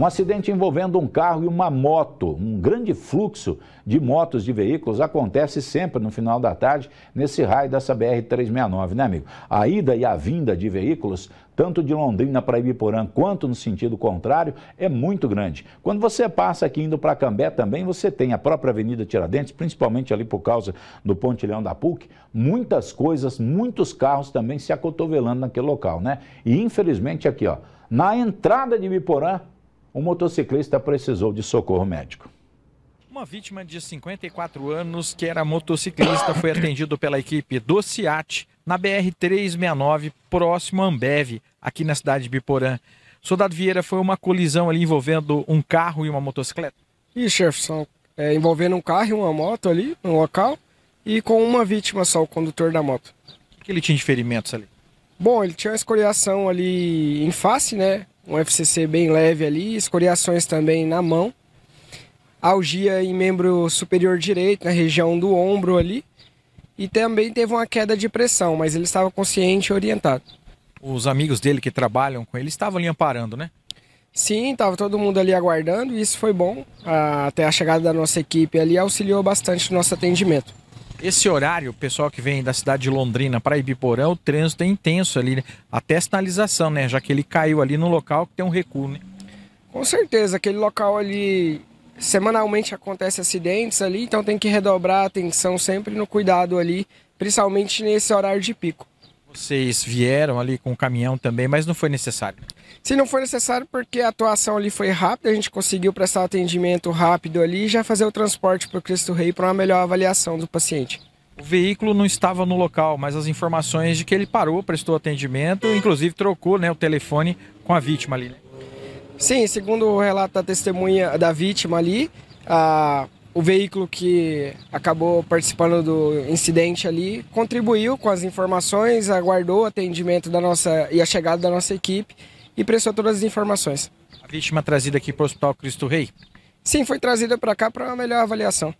Um acidente envolvendo um carro e uma moto, um grande fluxo de motos de veículos acontece sempre no final da tarde nesse raio dessa BR-369, né, amigo? A ida e a vinda de veículos tanto de Londrina para Ibiporã quanto no sentido contrário, é muito grande. Quando você passa aqui indo para Cambé também, você tem a própria Avenida Tiradentes, principalmente ali por causa do Pontilhão da PUC, muitas coisas, muitos carros também se acotovelando naquele local, né? E infelizmente aqui, ó, na entrada de Ibiporã, um motociclista precisou de socorro médico. Uma vítima de 54 anos, que era motociclista, foi atendido pela equipe do CIAT na BR-369, próximo a Ambev, aqui na cidade de Biporã. Soldado Vieira, foi uma colisão ali envolvendo um carro e uma motocicleta? Isso, chefe, é, envolvendo um carro e uma moto ali no local e com uma vítima só, o condutor da moto. O que, que ele tinha de ferimentos ali? Bom, ele tinha uma escoriação ali em face, né? um FCC bem leve ali, escoriações também na mão, algia em membro superior direito, na região do ombro ali, e também teve uma queda de pressão, mas ele estava consciente e orientado. Os amigos dele que trabalham com ele estavam ali amparando, né? Sim, estava todo mundo ali aguardando, e isso foi bom. Ah, até a chegada da nossa equipe ali auxiliou bastante no nosso atendimento. Esse horário, pessoal que vem da cidade de Londrina para Ibiporã, o trânsito é intenso ali, né? até sinalização, né? Já que ele caiu ali no local que tem um recuo, né? Com certeza, aquele local ali semanalmente acontece acidentes ali, então tem que redobrar a atenção sempre no cuidado ali, principalmente nesse horário de pico. Vocês vieram ali com o caminhão também, mas não foi necessário. Se não for necessário, porque a atuação ali foi rápida, a gente conseguiu prestar atendimento rápido ali e já fazer o transporte para o Cristo Rei para uma melhor avaliação do paciente. O veículo não estava no local, mas as informações de que ele parou, prestou atendimento, inclusive trocou né, o telefone com a vítima ali. Né? Sim, segundo o relato da testemunha da vítima ali, a, o veículo que acabou participando do incidente ali contribuiu com as informações, aguardou o atendimento da nossa e a chegada da nossa equipe e prestou todas as informações. A vítima trazida aqui para o Hospital Cristo Rei? Sim, foi trazida para cá para uma melhor avaliação.